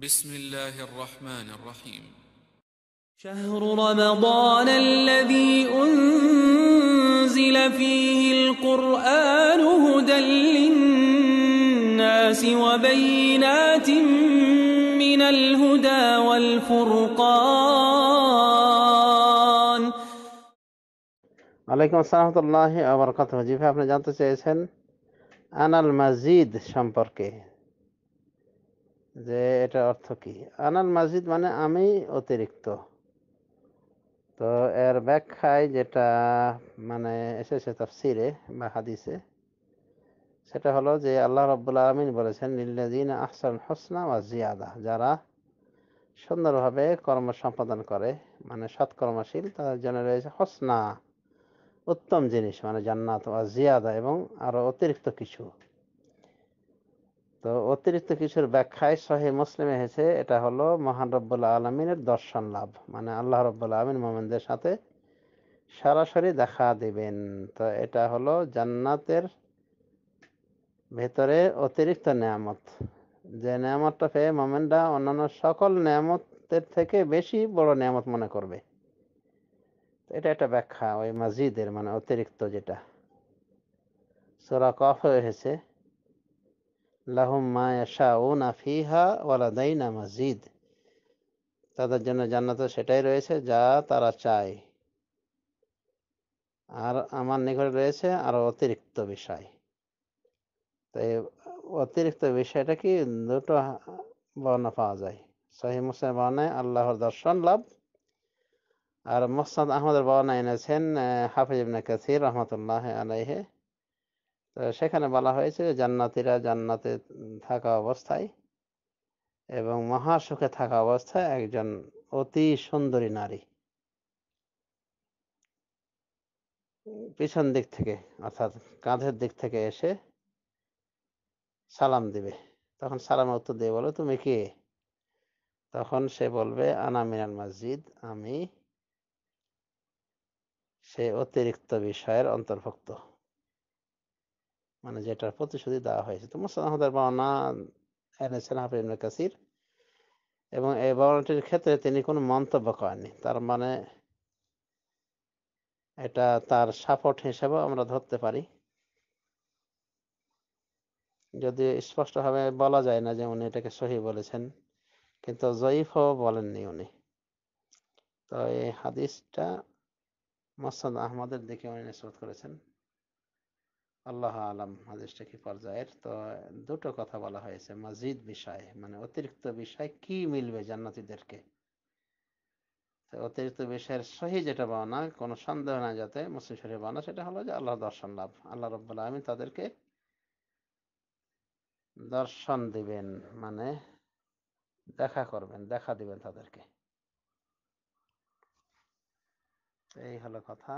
بسم الله الرحمن الرحيم شهر رمضان الذي أنزل فيه القرآن هدى للناس وبينات من الهدى والفرقان عليكم السلام ورحمة الله وبركاته جيفة أبنى জানতে চেয়েছেন أنا المزيد সম্পর্কে যে এটা অর্থ কি আনাল মাজিদ মানে আমি অতিরিক্ত তো এর ব্যাখ্যায় যেটা মানে এসেছে তাফসিরে বা হাদিসে সেটা হলো যে আল্লাহ রব্বুল আলমিন বলেছেন লিল্লাদিন আহসান হোসনা বা জিয়াদা যারা সুন্দরভাবে কর্ম সম্পাদন করে মানে সৎকর্মশীল তাদের জন্য রয়েছে হোসনা উত্তম জিনিস মানে জান্নাত বা জিয়াদা এবং আরও অতিরিক্ত কিছু তো অতিরিক্ত কিছুর ব্যাখ্যায় সহি মুসলিমে এসেছে এটা হলো মহান রব্বুল্লা আলমিনের দর্শন লাভ মানে আল্লাহ রব্বুল্লা আলমিন মোমেনদের সাথে সরাসরি দেখা দিবেন তো এটা হলো জান্নাতের ভেতরে অতিরিক্ত নেয়ামত যে নিয়ামতটা পেয়ে মোমেনরা অন্যান্য সকল নিয়ামতের থেকে বেশি বড় নিয়ামত মনে করবে এটা একটা ব্যাখ্যা ওই মসজিদের মানে অতিরিক্ত যেটা সোরা কফ হয়েছে লাহুম মা ইয়াশাউনা ফিহা না মসজিদ তাদের জন্য জান্নাত সেটাই রয়েছে যা তারা চায় আর আমার নিকট রয়েছে আর অতিরিক্ত বিষয় তাই অতিরিক্ত বিষয়টা কি দুটো বর্ণনা পাওয়া যায় সহি মুসলিম বর্ণায় আল্লাহর দর্শন লাভ আর মোসাদ আহমদের বর্ণায় এনেছেন হাফিজ ইবনে কাসির রহমতুল্লাহ আলাইহে সেখানে বলা হয়েছে জান্নাতিরা জান্নাতে থাকা অবস্থায় এবং মহাসুখে থাকা অবস্থায় একজন অতি সুন্দরী নারী পিছন দিক থেকে অর্থাৎ কাঁধের দিক থেকে এসে সালাম দিবে তখন সালাম উত্তর দিয়ে বলো তুমি কে তখন সে বলবে আনা মিনাল মসজিদ আমি সে অতিরিক্ত বিষয়ের অন্তর্ভুক্ত মানে যেটার প্রতিশ্রুতি দেওয়া হয়েছে তো মুসানাহদার বর্ণনা এনেছেন হাফিজ কাসির এবং এই বর্ণনাটির ক্ষেত্রে তিনি কোনো মন্তব্য করেননি তার মানে এটা তার সাপোর্ট হিসেবে আমরা ধরতে পারি যদি স্পষ্টভাবে বলা যায় না যে উনি এটাকে সহি বলেছেন কিন্তু জয়ীফও বলেননি উনি তো এই হাদিসটা মোসাদ আহমদের দিকে উনি নিঃসরত করেছেন আল্লাহ আলাম হাদিসটা কি পর্যায়ের তো দুটো কথা বলা হয়েছে মসজিদ বিষয়ে মানে অতিরিক্ত বিষয় কি মিলবে জান্নাতিদেরকে অতিরিক্ত বিষয়ের সহি যেটা বানা কোনো সন্দেহ না যাতে মুসলিম শরীফ বানা সেটা হলো যে আল্লাহ দর্শন লাভ আল্লাহ রব আমি তাদেরকে দর্শন দিবেন মানে দেখা করবেন দেখা দিবেন তাদেরকে এই হলো কথা